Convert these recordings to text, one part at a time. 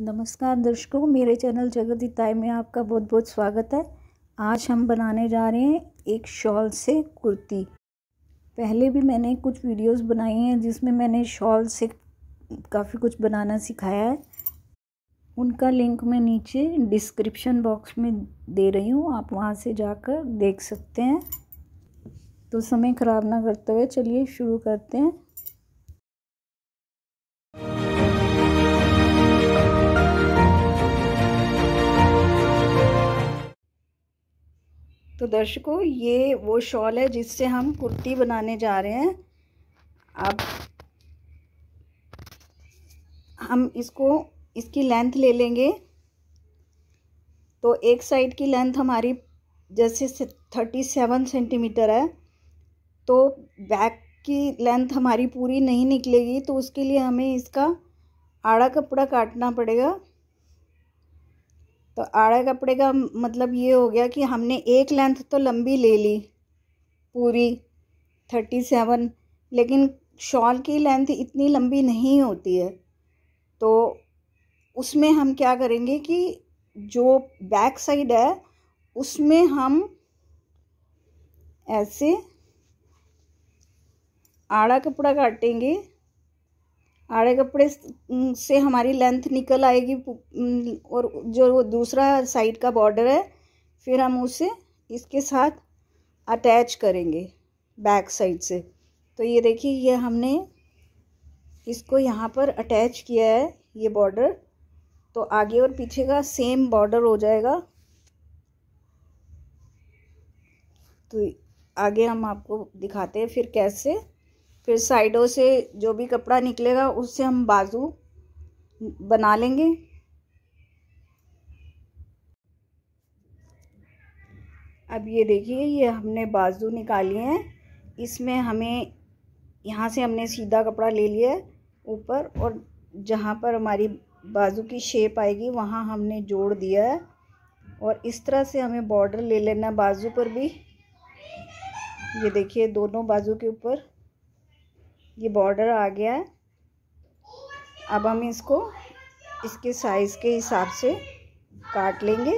नमस्कार दर्शकों मेरे चैनल जगत इताई में आपका बहुत बहुत स्वागत है आज हम बनाने जा रहे हैं एक शॉल से कुर्ती पहले भी मैंने कुछ वीडियोस बनाई हैं जिसमें मैंने शॉल से काफ़ी कुछ बनाना सिखाया है उनका लिंक मैं नीचे डिस्क्रिप्शन बॉक्स में दे रही हूँ आप वहाँ से जाकर देख सकते हैं तो समय ख़राब ना करते हुए चलिए शुरू करते हैं दर्शकों ये वो शॉल है जिससे हम कुर्ती बनाने जा रहे हैं अब हम इसको इसकी लेंथ ले लेंगे तो एक साइड की लेंथ हमारी जैसे थर्टी सेवन सेंटीमीटर है तो बैक की लेंथ हमारी पूरी नहीं निकलेगी तो उसके लिए हमें इसका आड़ा कपड़ा काटना पड़ेगा तो आड़ा कपड़े का मतलब ये हो गया कि हमने एक लेंथ तो लंबी ले ली पूरी थर्टी सेवन लेकिन शॉल की लेंथ इतनी लंबी नहीं होती है तो उसमें हम क्या करेंगे कि जो बैक साइड है उसमें हम ऐसे आड़ा कपड़ा काटेंगे आड़े कपड़े से हमारी लेंथ निकल आएगी और जो वो दूसरा साइड का बॉर्डर है फिर हम उसे इसके साथ अटैच करेंगे बैक साइड से तो ये देखिए ये हमने इसको यहाँ पर अटैच किया है ये बॉर्डर तो आगे और पीछे का सेम बॉर्डर हो जाएगा तो आगे हम आपको दिखाते हैं फिर कैसे फिर साइडों से जो भी कपड़ा निकलेगा उससे हम बाजू बना लेंगे अब ये देखिए ये हमने बाजू निकाली हैं इसमें हमें यहाँ से हमने सीधा कपड़ा ले लिया है ऊपर और जहाँ पर हमारी बाजू की शेप आएगी वहाँ हमने जोड़ दिया है और इस तरह से हमें बॉर्डर ले लेना बाजू पर भी ये देखिए दोनों बाजू के ऊपर ये बॉर्डर आ गया है अब हम इसको इसके साइज़ के हिसाब से काट लेंगे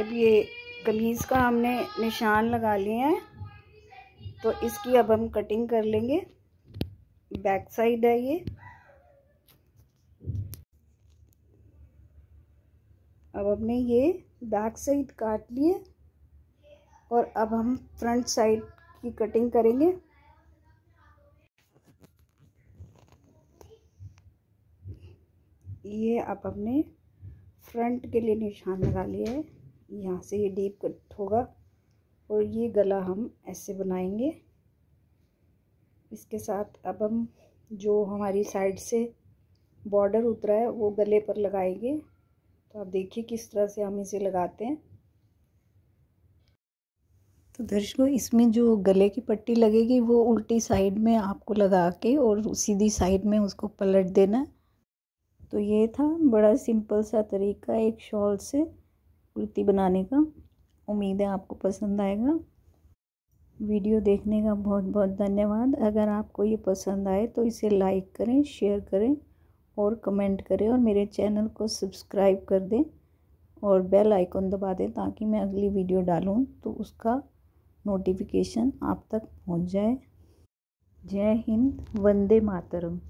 अब ये कमीज़ का हमने निशान लगा लिया है तो इसकी अब हम कटिंग कर लेंगे बैक साइड है ये अब हमने ये बैक साइड काट लिए और अब हम फ्रंट साइड की कटिंग करेंगे ये अब हमने फ्रंट के लिए निशान लगा लिया है यहाँ से ये डीप कट होगा और ये गला हम ऐसे बनाएंगे इसके साथ अब हम जो हमारी साइड से बॉर्डर उतरा है वो गले पर लगाएंगे तो आप देखिए किस तरह से हम इसे लगाते हैं तो दर्शकों इसमें जो गले की पट्टी लगेगी वो उल्टी साइड में आपको लगा के और सीधी साइड में उसको पलट देना तो ये था बड़ा सिंपल सा तरीका एक शॉल से कुर्ती बनाने का उम्मीद है आपको पसंद आएगा वीडियो देखने का बहुत बहुत धन्यवाद अगर आपको ये पसंद आए तो इसे लाइक करें शेयर करें और कमेंट करें और मेरे चैनल को सब्सक्राइब कर दें और बेल आइकन दबा दें ताकि मैं अगली वीडियो डालूँ तो उसका नोटिफिकेशन आप तक पहुंच जाए जय हिंद वंदे मातरम